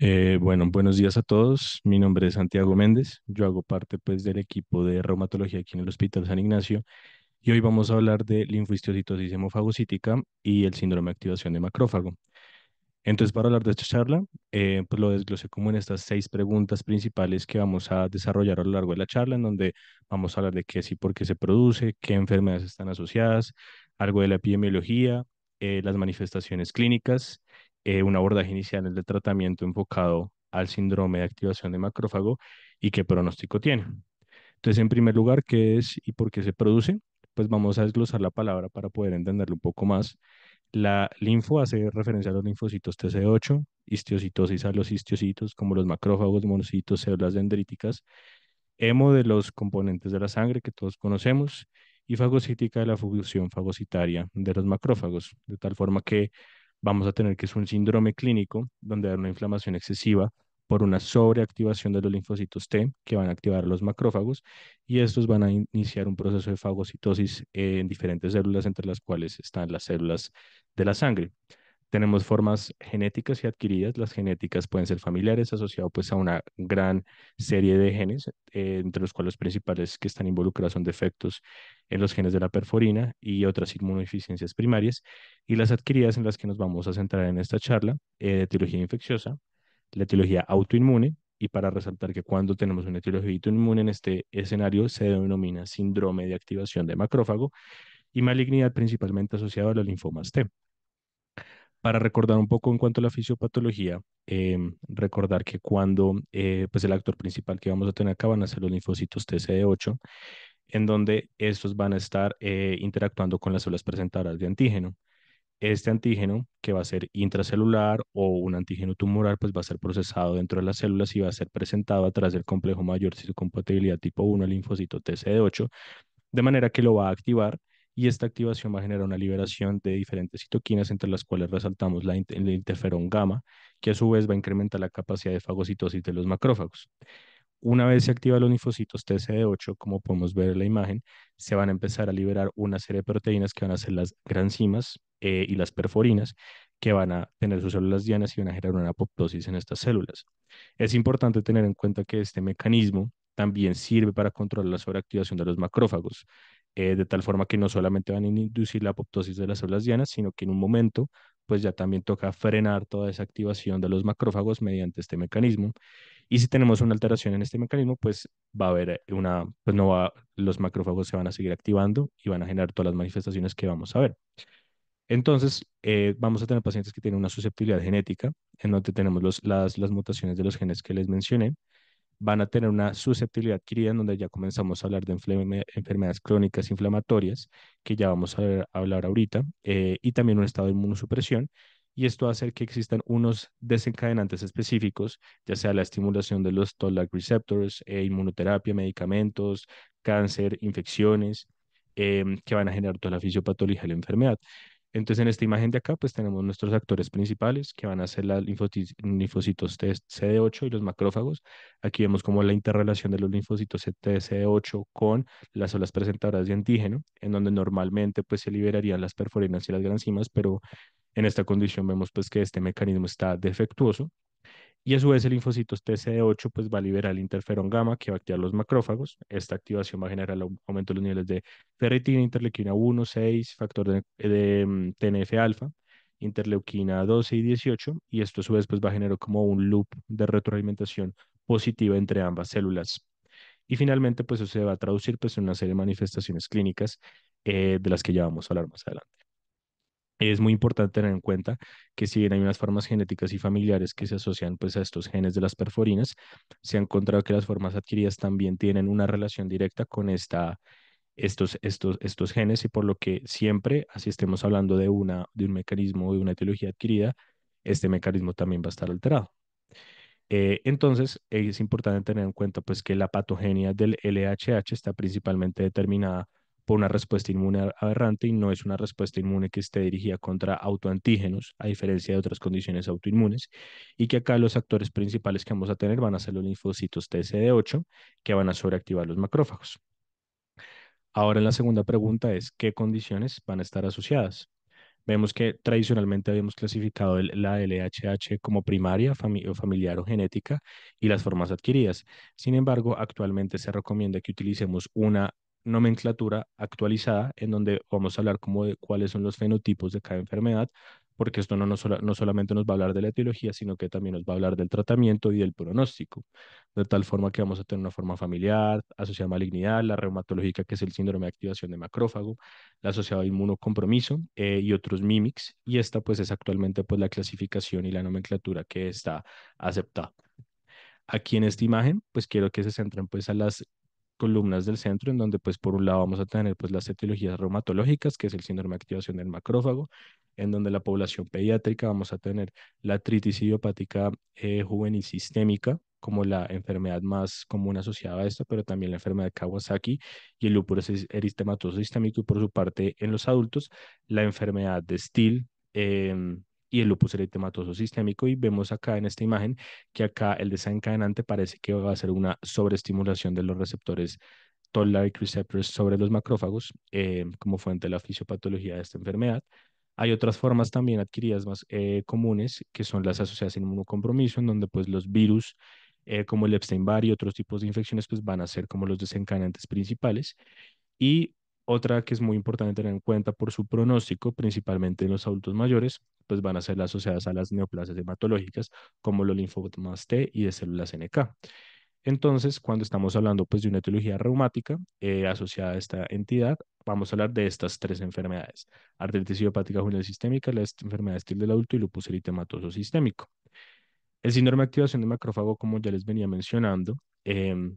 Eh, bueno, buenos días a todos. Mi nombre es Santiago Méndez. Yo hago parte pues, del equipo de reumatología aquí en el Hospital San Ignacio y hoy vamos a hablar de linfocitocitosis hemofagocítica y el síndrome de activación de macrófago. Entonces, para hablar de esta charla, eh, pues lo desglosé como en estas seis preguntas principales que vamos a desarrollar a lo largo de la charla, en donde vamos a hablar de qué es y por qué se produce, qué enfermedades están asociadas, algo de la epidemiología, eh, las manifestaciones clínicas eh, un abordaje inicial en tratamiento enfocado al síndrome de activación de macrófago y qué pronóstico tiene. Entonces, en primer lugar, ¿qué es y por qué se produce? Pues vamos a desglosar la palabra para poder entenderlo un poco más. La linfo hace referencia a los linfocitos tc 8 histiocitosis a los histiocitos, como los macrófagos, monocitos, células dendríticas, hemo de los componentes de la sangre que todos conocemos y fagocítica de la fusión fagocitaria de los macrófagos, de tal forma que vamos a tener que es un síndrome clínico donde hay una inflamación excesiva por una sobreactivación de los linfocitos T que van a activar los macrófagos y estos van a iniciar un proceso de fagocitosis en diferentes células entre las cuales están las células de la sangre. Tenemos formas genéticas y adquiridas. Las genéticas pueden ser familiares, asociado pues a una gran serie de genes, eh, entre los cuales los principales que están involucrados son defectos en los genes de la perforina y otras inmunodeficiencias primarias. Y las adquiridas en las que nos vamos a centrar en esta charla, eh, etiología infecciosa, la etiología autoinmune, y para resaltar que cuando tenemos una etiología autoinmune en este escenario se denomina síndrome de activación de macrófago y malignidad principalmente asociada a los linfomas T para recordar un poco en cuanto a la fisiopatología, em, recordar que cuando eh, pues el actor principal que vamos a tener acá van a ser los linfocitos TCD8, en donde estos van a estar eh, interactuando con las células presentadoras de antígeno. Este antígeno, que va a ser intracelular o un antígeno tumoral, pues va a ser procesado dentro de las células y va a ser presentado a través del complejo mayor de compatibilidad tipo 1, el linfocito TCD8, de manera que lo va a activar y esta activación va a generar una liberación de diferentes citoquinas, entre las cuales resaltamos la, el interferón gamma, que a su vez va a incrementar la capacidad de fagocitosis de los macrófagos. Una vez se activan los linfocitos TCD8, como podemos ver en la imagen, se van a empezar a liberar una serie de proteínas que van a ser las granzimas eh, y las perforinas, que van a tener sus células dianas y van a generar una apoptosis en estas células. Es importante tener en cuenta que este mecanismo también sirve para controlar la sobreactivación de los macrófagos. Eh, de tal forma que no solamente van a inducir la apoptosis de las células dianas, sino que en un momento pues ya también toca frenar toda esa activación de los macrófagos mediante este mecanismo. Y si tenemos una alteración en este mecanismo, pues va a haber una, pues no va, los macrófagos se van a seguir activando y van a generar todas las manifestaciones que vamos a ver. Entonces, eh, vamos a tener pacientes que tienen una susceptibilidad genética, en donde tenemos las, las mutaciones de los genes que les mencioné, van a tener una susceptibilidad adquirida en donde ya comenzamos a hablar de enfermedades crónicas inflamatorias, que ya vamos a, hablar ahorita, eh, y también un estado de inmunosupresión. Y esto va a hacer que existan unos desencadenantes específicos, ya sea la estimulación de los toll-like receptors, eh, inmunoterapia, medicamentos, cáncer, infecciones, em, que van a generar toda la fisiopatología de la enfermedad. Entonces, en esta imagen de acá, pues tenemos nuestros actores principales, que van a ser los linfocitos CD8 y los macrófagos. Aquí vemos como la interrelación de los linfocitos CD8 con las olas presentadoras de antígeno, en donde normalmente pues se liberarían las perforinas y las granzimas, pero en esta condición vemos pues que este mecanismo está defectuoso y a su vez el linfocitos TCD8 pues va a liberar el interferón gamma que va a activar los macrófagos. Esta activación va a generar el aumento de los niveles de ferritina, interleuquina 1, 6, factor de, mm, TNF-alfa, interleuquina 12 y 18. Y esto a su vez pues va a generar como un loop de retroalimentación positiva entre ambas células. Y finalmente pues eso se va a traducir pues en una serie de manifestaciones clínicas eh, de las que ya vamos a hablar más adelante. Es muy importante tener en cuenta que si bien hay unas formas genéticas y familiares que se asocian pues, a estos genes de las perforinas, se ha encontrado que las formas adquiridas también tienen una relación directa con esta, estos, estos, estos genes y por lo que siempre, así estemos hablando de, una, de un mecanismo o de una etiología adquirida, este mecanismo también va a estar alterado. Eh, entonces, es importante tener en cuenta pues, que la patogenia del LHH está principalmente determinada por una respuesta inmune aberrante y no es una respuesta inmune que esté dirigida contra autoantígenos, a diferencia de otras condiciones autoinmunes, y que acá los actores principales que vamos a tener van a ser los linfocitos TCD8, que van a sobreactivar los macrófagos. Ahora la segunda pregunta es, ¿qué condiciones van a estar asociadas? Vemos que tradicionalmente habíamos clasificado la LHH como primaria, familiar o genética y las formas adquiridas. Sin embargo, actualmente se recomienda que utilicemos una nomenclatura actualizada en donde vamos a hablar como de cuáles son los fenotipos de cada enfermedad, porque esto no, no solamente nos va a hablar de la etiología, sino que también nos va a hablar del tratamiento y del pronóstico, de tal forma que vamos a tener una forma familiar, asociada a malignidad, la reumatológica, que es el síndrome de activación de macrófago, la asociada a inmunocompromiso eh, y otros mimics, y esta pues es actualmente pues la clasificación y la nomenclatura que está aceptada. Aquí en esta imagen, pues quiero que se centren pues a las columnas del centro, en donde pues por un lado vamos a tener pues las etiologías reumatológicas, que es el síndrome de activación del macrófago, en donde la población pediátrica vamos a tener la artritis idiopática eh, juvenil sistémica, como la enfermedad más común asociada a esto, pero también la enfermedad de Kawasaki y el lupus eristematoso sistémico, y por su parte en los adultos, la enfermedad de Steele, eh, em, y el lupus eritematoso sistémico. Y vemos acá en esta imagen que acá el desencadenante parece que va a ser una sobreestimulación de los receptores toll-like receptors sobre los macrófagos eh, como fuente de la fisiopatología de esta enfermedad. Hay otras formas también adquiridas más eh, comunes que son las asociadas a inmunocompromiso, en donde pues los virus eh, como el Epstein-Barr y otros tipos de infecciones pues van a ser como los desencadenantes principales. Y otra que es muy importante tener en cuenta por su pronóstico, principalmente en los adultos mayores, pues van a ser las asociadas a las neoplasias hematológicas, como los linfomas T y de células NK. Entonces, cuando estamos hablando pues, de una etiología reumática eh, asociada a esta entidad, vamos a hablar de estas tres enfermedades: artritis idiopática juvenil sistémica, la enfermedad estil del adulto y lupus eritematoso sistémico. El síndrome de activación de macrófago, como ya les venía mencionando, em,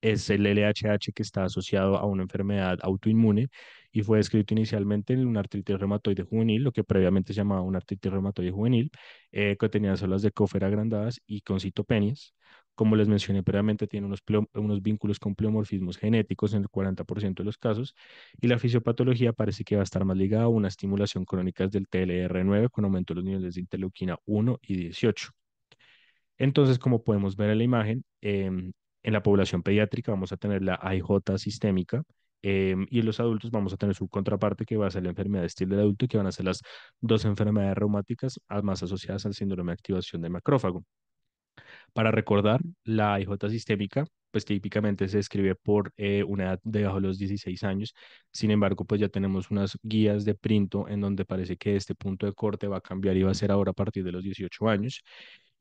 es el LHH que está asociado a una enfermedad autoinmune y fue descrito inicialmente en una artritis reumatoide juvenil, lo que previamente se llamaba una artritis reumatoide juvenil, eh, que tenía células de cófera agrandadas y con citopenias. Como les mencioné previamente, tiene unos, unos vínculos con pleomorfismos genéticos en el 40% de los casos y la fisiopatología parece que va a estar más ligada a una estimulación crónica del TLR9 con aumento de los niveles de interleuquina 1 y 18. Entonces, como podemos ver en la imagen, em, en la población pediátrica vamos a tener la IJ sistémica, em, y en los adultos vamos a tener su contraparte que va a ser la enfermedad de estilo del adulto, que van a ser las dos enfermedades reumáticas más asociadas al síndrome de activación del macrófago. Para recordar, la IJ sistémica, pues típicamente se describe por eh, una edad debajo de los 16 años, sin embargo, pues ya tenemos unas guías de printo en donde parece que este punto de corte va a cambiar y va a ser ahora a partir de los 18 años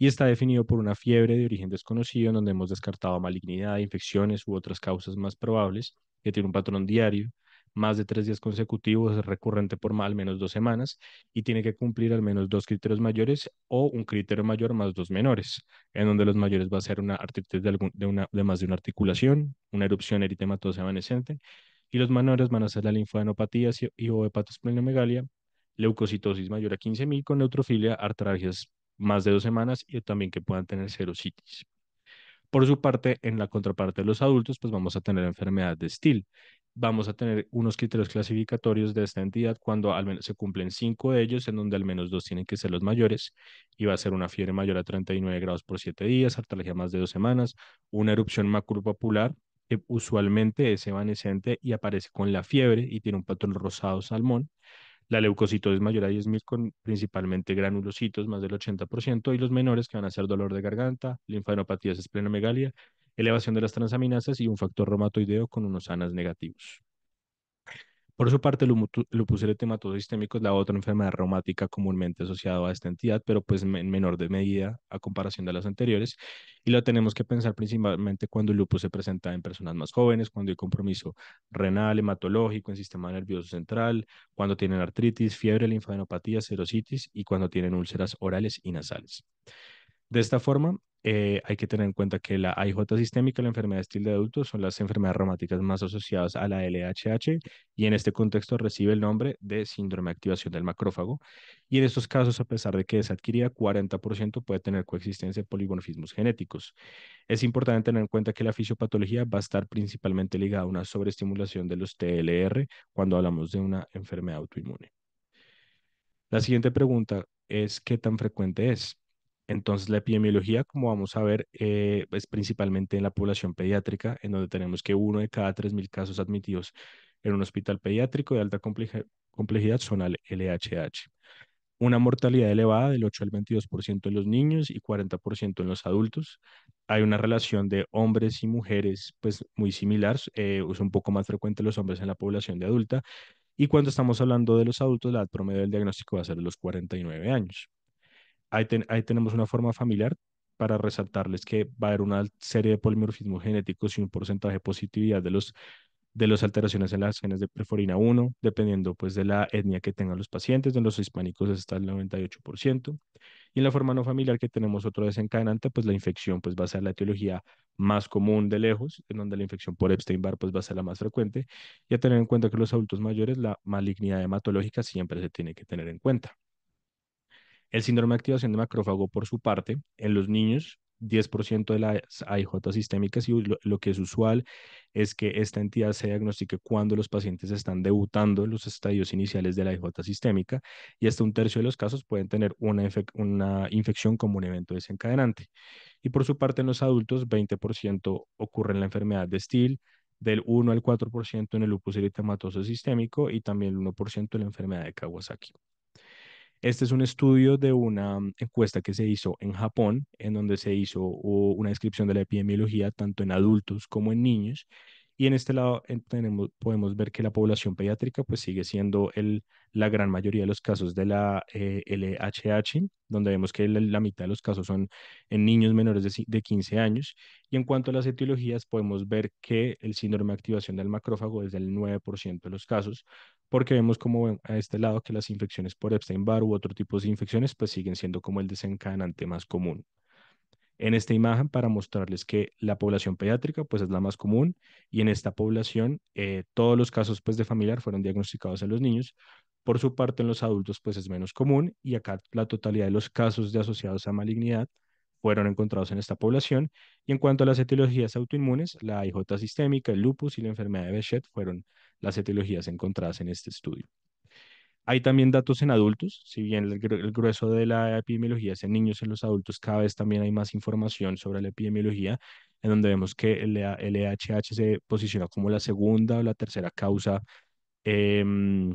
y está definido por una fiebre de origen desconocido en donde hemos descartado malignidad, infecciones u otras causas más probables, que tiene un patrón diario, más de tres días consecutivos, recurrente por al menos dos semanas y tiene que cumplir al menos dos criterios mayores o un criterio mayor más dos menores, en donde los mayores va a ser una artritis de, de, una, más de una articulación, una erupción eritematosa evanescente y los menores van a ser la linfadenopatía y o hepatosplenomegalia, leucocitosis mayor a 15.000 con neutrofilia, artralgias más de dos semanas y también que puedan tener serositis. Por su parte, en la contraparte de los adultos, pues vamos a tener enfermedad de Still. Vamos a tener unos criterios clasificatorios de esta entidad cuando al menos se cumplen cinco de ellos, en donde al menos dos tienen que ser los mayores, y va a ser una fiebre mayor a 39 grados por siete días, artralgia más de dos semanas, una erupción macropopular, que usualmente es evanescente y aparece con la fiebre y tiene un patrón rosado salmón, la es mayor a 10.000 con principalmente granulocitos, más del 80%, y los menores que van a ser dolor de garganta, linfadenopatías esplenomegalia, elevación de las transaminasas y un factor romatoideo con unos ANAs negativos. Por su parte, el lupus eritematoso sistémico es la otra enfermedad reumática comúnmente asociada a esta entidad, pero pues en menor de medida a comparación de las anteriores. Y lo tenemos que pensar principalmente cuando el lupus se presenta en personas más jóvenes, cuando hay compromiso renal, hematológico, en sistema nervioso central, cuando tienen artritis, fiebre, linfadenopatía, serositis y cuando tienen úlceras orales y nasales. De esta forma, eh, hay que tener en cuenta que la AIJ sistémica, la enfermedad estil de adultos, son las enfermedades reumáticas más asociadas a la LHH y en este contexto recibe el nombre de síndrome de activación del macrófago. Y en estos casos, a pesar de que es adquirida, 40% puede tener coexistencia de polimorfismos genéticos. Es importante tener en cuenta que la fisiopatología va a estar principalmente ligada a una sobreestimulación de los TLR cuando hablamos de una enfermedad autoinmune. La siguiente pregunta es, ¿qué tan frecuente es? Entonces, la epidemiología, como vamos a ver, eh, es principalmente en la población pediátrica, en donde tenemos que uno de cada 3.000 casos admitidos en un hospital pediátrico de alta complejidad son al LHH. Una mortalidad elevada del 8 al 22% en los niños y 40% en los adultos. Hay una relación de hombres y mujeres pues muy similar, eh, es un poco más frecuente los hombres en la población de adulta. Y cuando estamos hablando de los adultos, la promedio del diagnóstico va a ser de los 49 años ahí, tenemos una forma familiar para resaltarles que va a haber una serie de polimorfismos genéticos y un porcentaje de positividad de los de las alteraciones en las genes de perforina 1, dependiendo pues de la etnia que tengan los pacientes, en los hispánicos está el 98%, y en la forma no familiar que tenemos otro desencadenante, pues la infección pues va a ser la etiología más común de lejos, en donde la infección por Epstein-Barr pues va a ser la más frecuente, y a tener en cuenta que los adultos mayores la malignidad hematológica siempre se tiene que tener en cuenta. El síndrome de activación de macrófago, por su parte, en los niños 10% de las AIJ sistémicas y lo, que es usual es que esta entidad se diagnostique cuando los pacientes están debutando en los estadios iniciales de la AIJ sistémica y hasta un tercio de los casos pueden tener una, una infección como un evento desencadenante. Y por su parte en los adultos, 20% ocurre en la enfermedad de Steele, del 1 al 4% en el lupus eritematoso sistémico y también el 1% en la enfermedad de Kawasaki. Este es un estudio de una mm, encuesta que se hizo en Japón, en donde se hizo una descripción de la epidemiología tanto en adultos como en niños. Y en este lado podemos ver que la población pediátrica pues sigue siendo la gran mayoría de los casos de la LHH, eh, donde vemos que la, mitad de los casos son en niños menores de, de 15 años. Y en cuanto a las etiologías, podemos ver que el síndrome de activación del macrófago es del 9% de los casos, porque vemos como a este lado que las infecciones por Epstein-Barr u otro tipo de infecciones pues siguen siendo como el desencadenante más común. En esta imagen para mostrarles que la población pediátrica pues es la más común y en esta población eh, todos los casos pues de familiar fueron diagnosticados en los niños. Por su parte en los adultos pues es menos común y acá la totalidad de los casos de asociados a malignidad fueron encontrados en esta población. Y en cuanto a las etiologías autoinmunes, la IJ sistémica, el lupus y la enfermedad de Bechet fueron las etiologías encontradas en este estudio. Hay también datos en adultos, si bien el, grueso de la epidemiología es en niños, y en los adultos cada vez también hay más información sobre la epidemiología, en donde vemos que el, e e se posiciona como la segunda o la tercera causa em,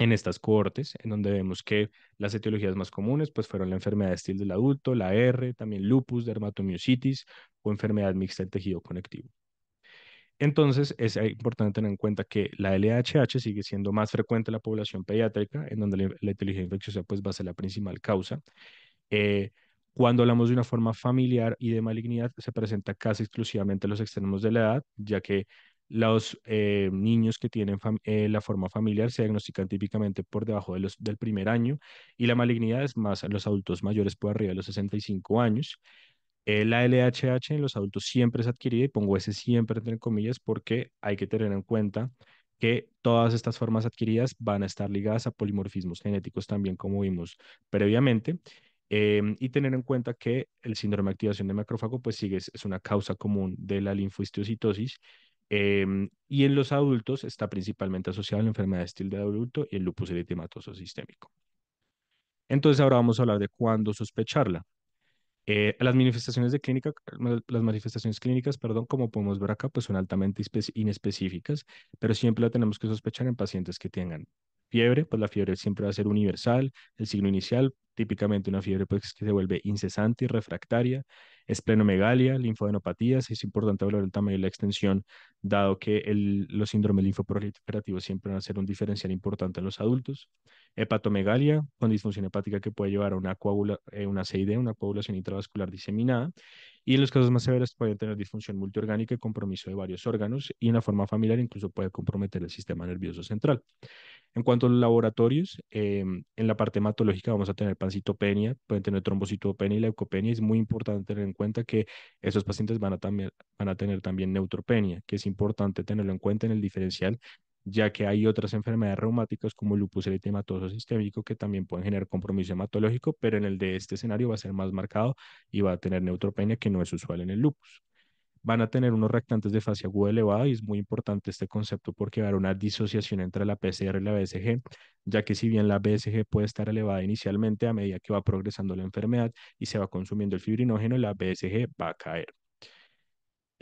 en estas cohortes, en donde vemos que las etiologías más comunes pues fueron la enfermedad de estilo del adulto, la R, también lupus, dermatomiositis o enfermedad mixta del tejido conectivo. Entonces, es eh, importante tener en cuenta que la LHH sigue siendo más frecuente en la población pediátrica, en donde la, etiología infecciosa pues, va a ser la principal causa. Eh, cuando hablamos de una forma familiar y de malignidad, se presenta casi exclusivamente en los extremos de la edad, ya que los eh, niños que tienen eh, la forma familiar se diagnostican típicamente por debajo de los, del primer año y la malignidad es más en los adultos mayores por arriba de los 65 años. Eh, la LHH en los adultos siempre es adquirida y pongo ese siempre entre comillas porque hay que tener en cuenta que todas estas formas adquiridas van a estar ligadas a polimorfismos genéticos también, como vimos previamente, em, y tener en cuenta que el síndrome de activación de macrófago, pues sigue, es una causa común de la linfohistiocitosis Em, y en los adultos está principalmente asociado a la enfermedad de estilo de adulto y el lupus eritematoso sistémico. Entonces ahora vamos a hablar de cuándo sospecharla. Eh, las manifestaciones de clínica, las manifestaciones clínicas, perdón, como podemos ver acá, pues son altamente inespecíficas, pero siempre la tenemos que sospechar en pacientes que tengan fiebre, pues la fiebre siempre va a ser universal, el signo inicial típicamente una fiebre pues, que se vuelve incesante y refractaria, esplenomegalia, linfadenopatías, es importante hablar del tamaño y la extensión, dado que los síndromes linfoproliferativos siempre van a ser un diferencial importante en los adultos, hepatomegalia, con disfunción hepática que puede llevar a una, coagula, eh, una CID, una coagulación intravascular diseminada, y en los casos más severos pueden tener disfunción multiorgánica y compromiso de varios órganos, y una forma familiar incluso puede comprometer el sistema nervioso central. En cuanto a laboratorios, em, en la parte hematológica vamos a tener citopenia, pueden tener trombocitopenia y leucopenia. Es muy importante tener en cuenta que esos pacientes van a, también, van a tener también neutropenia, que es importante tenerlo en cuenta en el diferencial, ya que hay otras enfermedades reumáticas como lupus eritematoso sistémico que también pueden generar compromiso hematológico, pero en el de este escenario va a ser más marcado y va a tener neutropenia que no es usual en el lupus van a tener unos reactantes de fase aguda elevada y es muy importante este concepto porque va a haber una disociación entre la PCR y la BSG, ya que si bien la BSG puede estar elevada inicialmente a medida que va progresando la enfermedad y se va consumiendo el fibrinógeno, la BSG va a caer.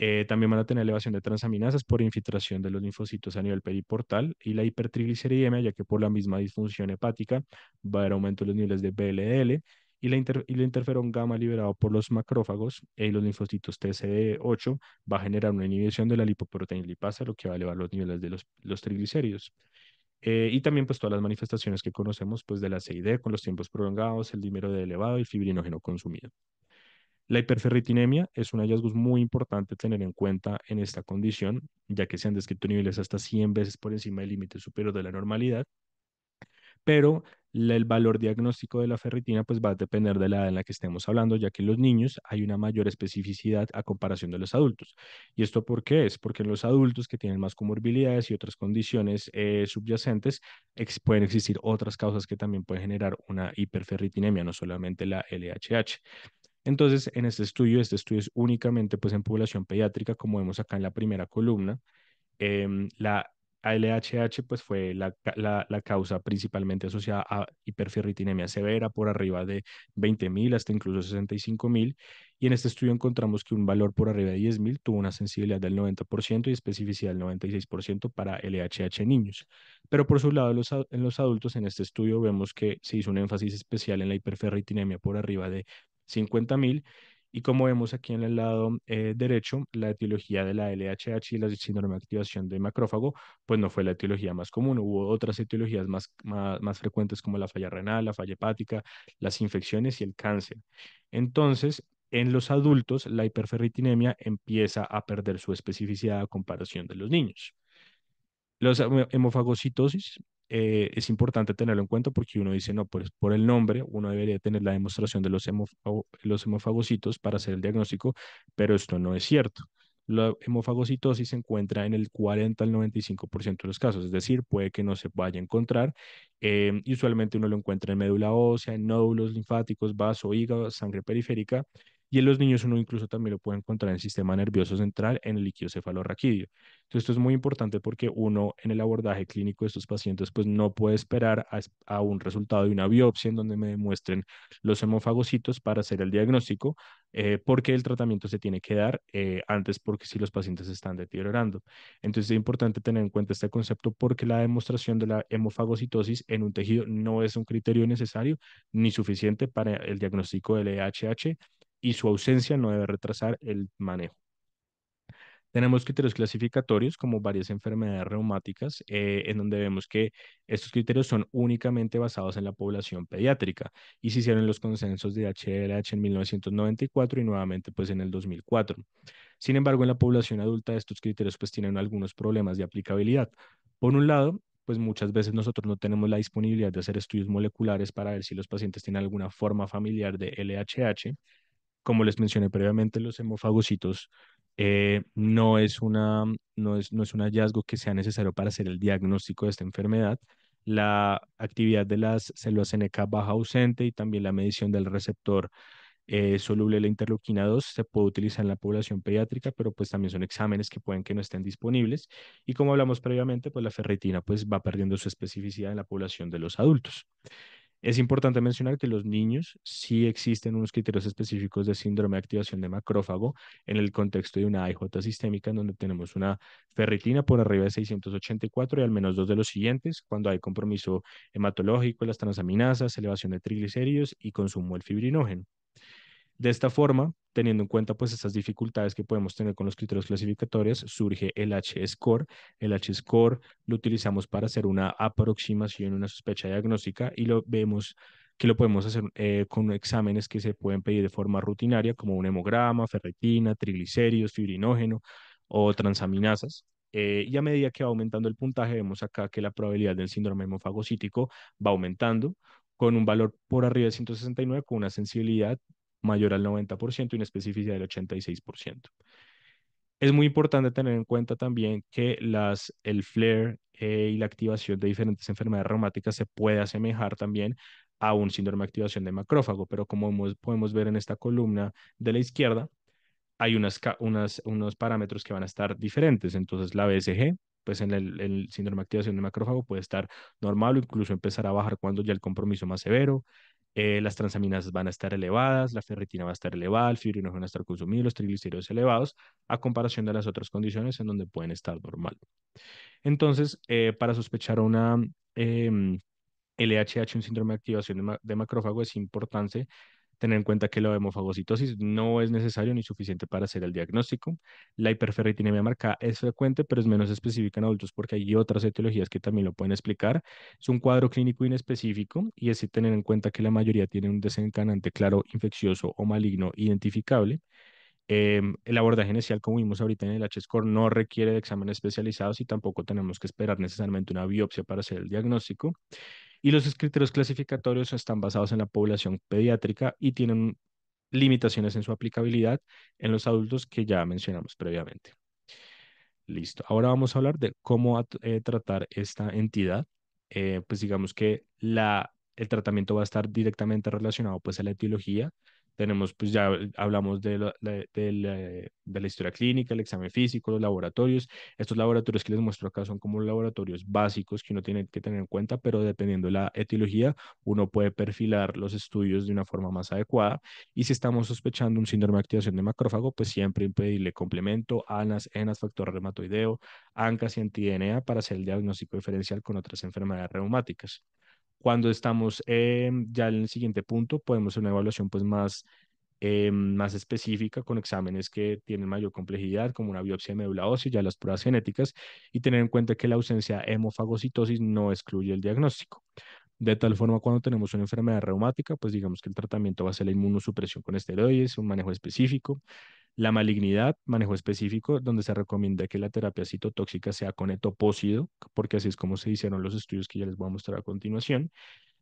Eh, también van a tener elevación de transaminasas por infiltración de los linfocitos a nivel periportal y la hipertrigliceridemia, ya que por la misma disfunción hepática va a haber aumento de los niveles de BLL y, la el interferón gamma liberado por los macrófagos y e los linfocitos TCD8 va a generar una inhibición de la lipoproteína lipasa, lo que va a elevar los niveles de los, triglicéridos. Eh, y también pues todas las manifestaciones que conocemos pues de la CID con los tiempos prolongados, el dímero de elevado y el fibrinógeno consumido. La hiperferritinemia es un hallazgo muy importante tener en cuenta en esta condición, ya que se han descrito niveles hasta 100 veces por encima del límite superior de la normalidad pero el valor diagnóstico de la ferritina pues va a depender de la edad en la que estemos hablando, ya que en los niños hay una mayor especificidad a comparación de los adultos. ¿Y esto por qué es? Porque en los adultos que tienen más comorbilidades y otras condiciones eh, subyacentes, pueden existir otras causas que también pueden generar una hiperferritinemia, no solamente la LHH. Entonces, en este estudio, este estudio es únicamente pues en población pediátrica, como vemos acá en la primera columna, em, la LHH pues fue la, causa principalmente asociada a hiperferritinemia severa por arriba de 20.000 hasta incluso 65.000 y en este estudio encontramos que un valor por arriba de 10.000 tuvo una sensibilidad del 90% y especificidad del 96% para LHH en niños. Pero por su lado, en los adultos en este estudio vemos que se hizo un énfasis especial en la hiperferritinemia por arriba de 50.000 y como vemos aquí en el lado eh, derecho, la etiología de la LHH y la síndrome de activación de macrófago, pues no fue la etiología más común. Hubo otras etiologías más, más, frecuentes como la falla renal, la falla hepática, las infecciones y el cáncer. Entonces, en los adultos, la hiperferritinemia empieza a perder su especificidad a comparación de los niños. Los hemofagocitosis eh, es importante tenerlo en cuenta porque uno dice, no, pues por el nombre uno debería tener la demostración de los, hemofagocitos para hacer el diagnóstico, pero esto no es cierto. La hemofagocitosis se encuentra en el 40 al 95% de los casos, es decir, puede que no se vaya a encontrar. Eh, usualmente uno lo encuentra en médula ósea, en nódulos linfáticos, vaso, hígado, sangre periférica y en los niños uno incluso también lo puede encontrar en el sistema nervioso central, en el líquido cefalorraquídeo. Entonces esto es muy importante porque uno en el abordaje clínico de estos pacientes pues no puede esperar a, un resultado de una biopsia en donde me demuestren los hemofagocitos para hacer el diagnóstico, eh, porque el tratamiento se tiene que dar eh, antes porque si los pacientes están deteriorando. Entonces es importante tener en cuenta este concepto porque la demostración de la hemofagocitosis en un tejido no es un criterio necesario ni suficiente para el diagnóstico del EHH y su ausencia no debe retrasar el manejo. Tenemos criterios clasificatorios como varias enfermedades reumáticas, eh, en donde vemos que estos criterios son únicamente basados en la población pediátrica y se hicieron los consensos de HLH en 1994 y nuevamente pues en el 2004. Sin embargo, en la población adulta estos criterios pues tienen algunos problemas de aplicabilidad. Por un lado, pues muchas veces nosotros no tenemos la disponibilidad de hacer estudios moleculares para ver si los pacientes tienen alguna forma familiar de LHH como les mencioné previamente, los hemofagocitos eh, no, es una, no, no es un hallazgo que sea necesario para hacer el diagnóstico de esta enfermedad. La actividad de las células NK baja ausente y también la medición del receptor eh, soluble de la interleuquina 2 se puede utilizar en la población pediátrica, pero pues también son exámenes que pueden que no estén disponibles. Y como hablamos previamente, pues la ferritina pues va perdiendo su especificidad en la población de los adultos. Es importante mencionar que los niños sí existen unos criterios específicos de síndrome de activación de macrófago en el contexto de una IJ sistémica, en donde tenemos una ferritina por arriba de 684 y al menos dos de los siguientes, cuando hay compromiso hematológico, las transaminasas, elevación de triglicéridos y consumo del fibrinógeno. De esta forma, teniendo en cuenta pues estas dificultades que podemos tener con los criterios clasificatorios, surge el H-score. El H-score lo utilizamos para hacer una aproximación, una sospecha diagnóstica y lo vemos que lo podemos hacer eh, con exámenes que se pueden pedir de forma rutinaria, como un hemograma, ferretina, triglicéridos, fibrinógeno o transaminasas. Eh, y a medida que va aumentando el puntaje, vemos acá que la probabilidad del síndrome hemofagocítico va aumentando con un valor por arriba de 169, con una sensibilidad mayor al 90% y una especificidad del 86%. Es muy importante tener en cuenta también que las, el flare eh, y la activación de diferentes enfermedades reumáticas se puede asemejar también a un síndrome de activación de macrófago, pero como podemos ver en esta columna de la izquierda, hay unas, unos parámetros que van a estar diferentes. Entonces, la BSG, pues en el, síndrome de activación de macrófago puede estar normal o incluso empezar a bajar cuando ya el compromiso más severo. Eh, las transaminas van a estar elevadas, la ferritina va a estar elevada, el fibrinógeno va a estar consumido, los triglicéridos elevados, a comparación de las otras condiciones en donde pueden estar normal. Entonces, eh, para sospechar una em, LHH, un síndrome de activación de, de macrófago, es importante tener en cuenta que la hemofagocitosis no es necesario ni suficiente para hacer el diagnóstico. La hiperferritinemia marcada es frecuente, pero es menos específica en adultos porque hay otras etiologías que también lo pueden explicar. Es un cuadro clínico inespecífico y es tener en cuenta que la mayoría tiene un desencadenante claro infeccioso o maligno identificable. Em, el abordaje inicial, como vimos ahorita en el H-score, no requiere de exámenes especializados y tampoco tenemos que esperar necesariamente una biopsia para hacer el diagnóstico. Y los criterios clasificatorios están basados en la población pediátrica y tienen limitaciones en su aplicabilidad en los adultos que ya mencionamos previamente. Listo. Ahora vamos a hablar de cómo eh, tratar esta entidad. Eh, pues digamos que la, el tratamiento va a estar directamente relacionado pues a la etiología, tenemos, pues ya hablamos de la, la, historia clínica, el examen físico, los laboratorios. Estos laboratorios que les muestro acá son como laboratorios básicos que uno tiene que tener en cuenta, pero dependiendo de la etiología, uno puede perfilar los estudios de una forma más adecuada. Y si estamos sospechando un síndrome de activación de macrófago, pues siempre impedirle complemento, ANAS, ENAS, factor reumatoideo, ANCAS y anti-DNA para hacer el diagnóstico diferencial con otras enfermedades reumáticas. Cuando estamos em, ya en el siguiente punto, podemos hacer una evaluación pues más, em, más específica con exámenes que tienen mayor complejidad, como una biopsia de médula ósea, ya las pruebas genéticas, y tener en cuenta que la ausencia de hemofagocitosis no excluye el diagnóstico. De tal forma, cuando tenemos una enfermedad reumática, pues digamos que el tratamiento va a ser la inmunosupresión con esteroides, un manejo específico. La malignidad, manejo específico, donde se recomienda que la terapia citotóxica sea con etopósido, porque así es como se hicieron los estudios que ya les voy a mostrar a continuación.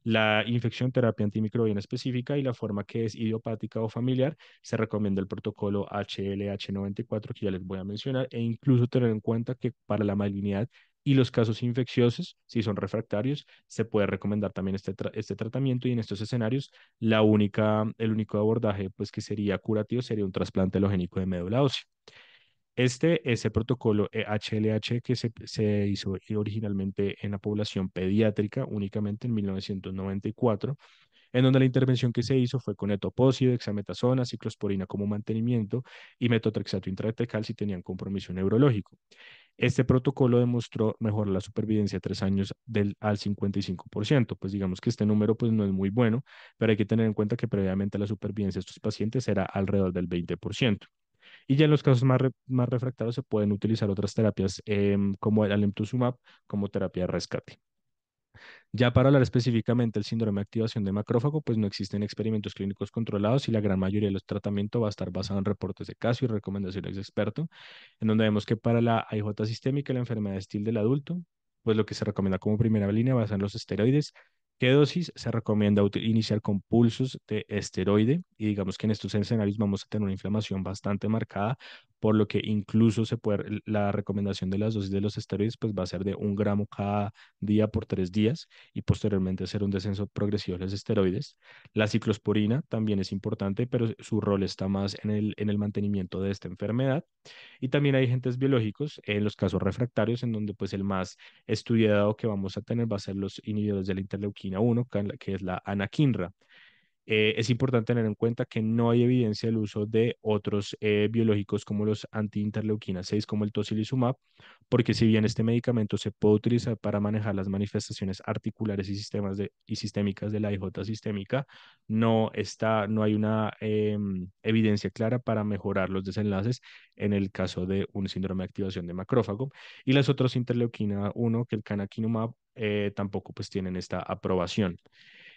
La infección terapia antimicrobiana específica y la forma que es idiopática o familiar, se recomienda el protocolo HLH94 que ya les voy a mencionar e incluso tener en cuenta que para la malignidad y los casos infecciosos, si son refractarios, se puede recomendar también este, este, tratamiento y en estos escenarios la única, el único abordaje pues, que sería curativo sería un trasplante alogénico de médula ósea. Este es el protocolo HLH e que se, hizo originalmente en la población pediátrica únicamente en 1994 en donde la intervención que se hizo fue con etopósido, hexametazona, ciclosporina como mantenimiento y metotrexato intratecal si tenían compromiso neurológico. Este protocolo demostró mejorar la supervivencia a tres años del, al 55%. Pues digamos que este número pues, no es muy bueno, pero hay que tener en cuenta que previamente la supervivencia de estos pacientes era alrededor del 20%. Y ya en los casos más, refractados más refractarios se pueden utilizar otras terapias em, como el alemtuzumab como terapia de rescate. Ya para hablar específicamente del síndrome de activación de macrófago, pues no existen experimentos clínicos controlados y la gran mayoría de los tratamientos va a estar basado en reportes de caso y recomendaciones de experto, en donde vemos que para la AIJ sistémica, la enfermedad estil del adulto, pues lo que se recomienda como primera línea va a ser los esteroides ¿Qué dosis? Se recomienda iniciar con pulsos de esteroide y digamos que en estos escenarios vamos a tener una inflamación bastante marcada, por lo que incluso se puede, la recomendación de las dosis de los esteroides pues va a ser de un gramo cada día por tres días y posteriormente hacer un descenso progresivo de los esteroides. La ciclosporina también es importante, pero su rol está más en el, en el mantenimiento de esta enfermedad. Y también hay agentes biológicos, en los casos refractarios, en donde pues el más estudiado que vamos a tener va a ser los inhibidores de la interleuquina 1, que es la Anakinra. Eh, es importante tener en cuenta que no hay evidencia del uso de otros eh, biológicos como los anti antiinterleuquina 6, como el tocilizumab, porque si bien este medicamento se puede utilizar para manejar las manifestaciones articulares y, sistemas sistémicas de la IJ sistémica, no, está, no hay una em, evidencia clara para mejorar los desenlaces en el caso de un síndrome de activación de macrófago. Y las otras interleuquina 1, que el canakinumab eh, tampoco pues tienen esta aprobación.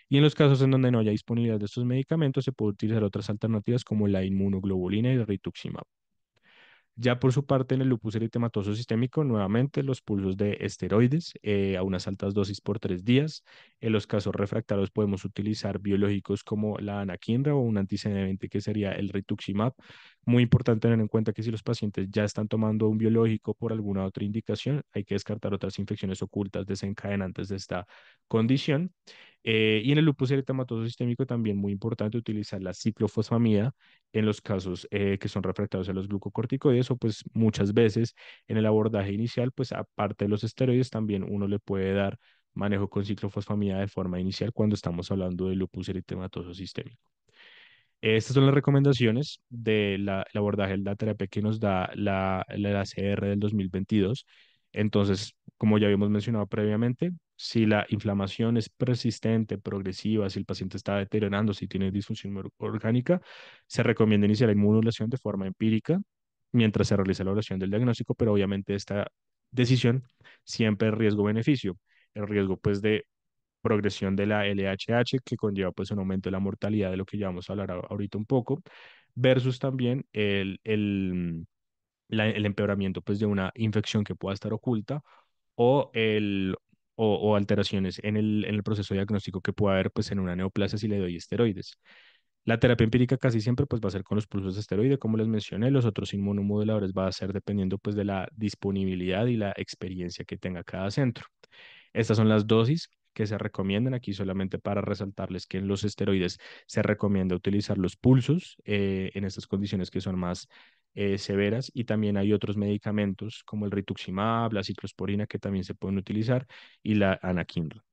Y en los casos en donde no haya disponibilidad de estos medicamentos, se puede utilizar otras alternativas como la inmunoglobulina y el rituximab. Ya por su parte, en el lupus eritematoso sistémico, nuevamente los pulsos de esteroides eh, a unas altas dosis por tres días. En los casos refractarios podemos utilizar biológicos como la anakinra o un antisenevente que sería el rituximab, muy importante tener en cuenta que si los pacientes ya están tomando un biológico por alguna otra indicación, hay que descartar otras infecciones ocultas desencadenantes de esta condición. Eh, y en el lupus eritematoso sistémico también muy importante utilizar la ciclofosfamida en los casos eh, que son refractados a los glucocorticoides o pues muchas veces en el abordaje inicial, pues aparte de los esteroides también uno le puede dar manejo con ciclofosfamida de forma inicial cuando estamos hablando de lupus eritematoso sistémico. Estas son las recomendaciones del de abordaje de la terapia que nos da la, la, CR del 2022. Entonces, como ya habíamos mencionado previamente, si la inflamación es persistente, progresiva, si el paciente está deteriorando, si tiene disfunción orgánica, se recomienda iniciar la inmunulación de forma empírica mientras se realiza la evaluación del diagnóstico, pero obviamente esta decisión siempre es riesgo-beneficio. El riesgo pues de progresión de la LHH que conlleva pues un aumento de la mortalidad de lo que ya vamos a hablar ahorita un poco, versus también el, el, mm, el empeoramiento pues de una infección que pueda estar oculta o el o, alteraciones en el, en el, proceso diagnóstico que pueda haber pues en una neoplasia si le doy esteroides. La terapia empírica casi siempre pues, va a ser con los pulsos de esteroide, como les mencioné. Los otros inmunomoduladores va a ser dependiendo pues, de la disponibilidad y la experiencia que tenga cada centro. Estas son las dosis que se recomiendan. Aquí solamente para resaltarles que en los esteroides se recomienda utilizar los pulsos eh, en estas condiciones que son más eh, severas y también hay otros medicamentos como el rituximab, la ciclosporina que también se pueden utilizar y la anakinra.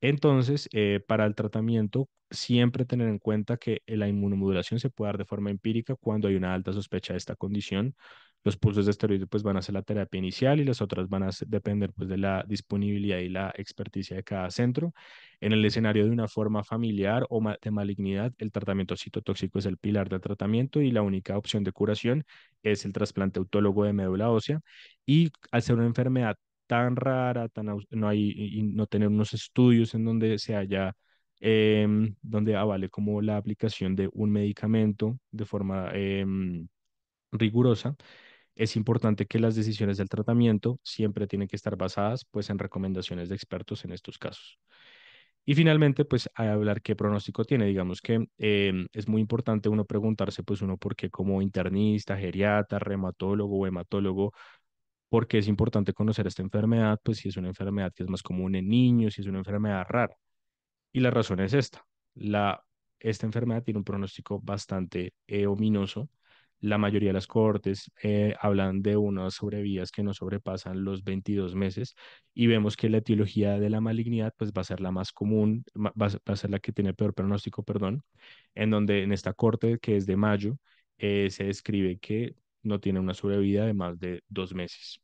Entonces, eh, para el tratamiento, siempre tener en cuenta que la inmunomodulación se puede dar de forma empírica cuando hay una alta sospecha de esta condición, los pulsos de esteroide pues van a ser la terapia inicial y las otras van a depender pues de la disponibilidad y la experticia de cada centro. En el escenario de una forma familiar o de malignidad, el tratamiento citotóxico es el pilar del tratamiento y la única opción de curación es el trasplante autólogo de médula ósea y al ser una enfermedad tan rara, tan no hay no tener unos estudios en donde se haya em, donde avale como la aplicación de un medicamento de forma em, rigurosa, es importante que las decisiones del tratamiento siempre tienen que estar basadas pues, en recomendaciones de expertos en estos casos. Y finalmente, pues hay hablar qué pronóstico tiene. Digamos que em, es muy importante uno preguntarse, pues uno, por qué como internista, geriata, reumatólogo o hematólogo, por qué es importante conocer esta enfermedad, pues si es una enfermedad que es más común en niños, si es una enfermedad rara. Y la razón es esta. La, esta enfermedad tiene un pronóstico bastante eh, ominoso la mayoría de las cortes eh, hablan de unas sobrevías que no sobrepasan los 22 meses y vemos que la etiología de la malignidad pues va a ser la más común, va, a ser la que tiene peor pronóstico, perdón, en donde en esta corte que es de mayo eh, se describe que no tiene una sobrevida de más de dos meses.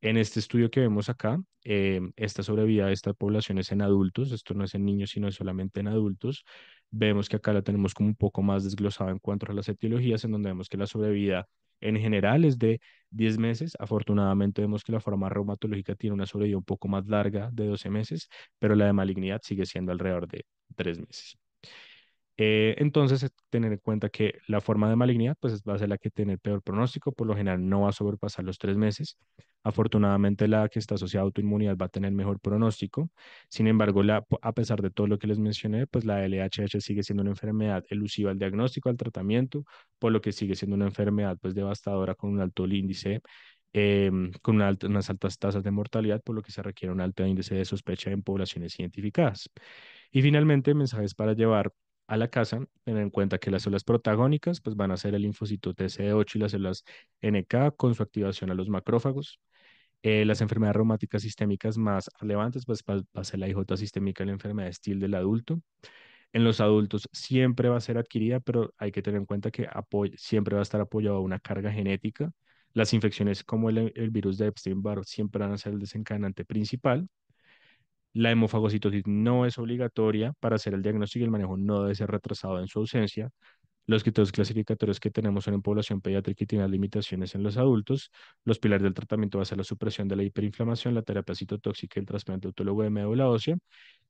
En este estudio que vemos acá, eh, esta sobrevida de esta población es en adultos, esto no es en niños, sino solamente en adultos. Vemos que acá la tenemos como un poco más desglosada en cuanto a las etiologías, en donde vemos que la sobrevida en general es de 10 meses. Afortunadamente vemos que la forma reumatológica tiene una sobrevida un poco más larga de 12 meses, pero la de malignidad sigue siendo alrededor de 3 meses. Eh, entonces, tener en cuenta que la forma de malignidad pues, va a ser la que tiene el peor pronóstico, por lo general no va a sobrepasar los tres meses. Afortunadamente, la que está asociada a autoinmunidad va a tener mejor pronóstico. Sin embargo, la, a pesar de todo lo que les mencioné, pues la LHH sigue siendo una enfermedad elusiva al diagnóstico, al tratamiento, por lo que sigue siendo una enfermedad pues, devastadora con un alto índice em, con unas altas tasas de mortalidad, por lo que se requiere un alto índice de sospecha en poblaciones identificadas. Y finalmente, mensajes para llevar a la casa, tener en cuenta que las células protagónicas pues, van a ser el linfocito TCD8 y las células NK con su activación a los macrófagos. Eh, las enfermedades reumáticas sistémicas más relevantes pues, va, a ser la IJ sistémica, la enfermedad estil del adulto. En los adultos siempre va a ser adquirida, pero hay que tener en cuenta que siempre va a estar apoyado a una carga genética. Las infecciones como el, el virus de Epstein-Barr siempre van a ser el desencadenante principal. La hemofagocitosis no es obligatoria para hacer el diagnóstico y el manejo no debe ser retrasado en su ausencia. Los criterios clasificatorios que tenemos son en población pediátrica y tienen limitaciones en los adultos. Los pilares del tratamiento va a ser la supresión de la hiperinflamación, la terapia citotóxica y el trasplante autólogo de médula ósea.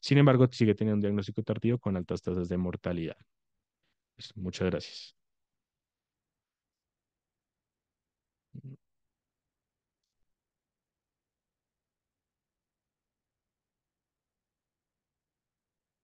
Sin embargo, sigue teniendo un diagnóstico tardío con altas tasas de mortalidad. Pues, muchas gracias.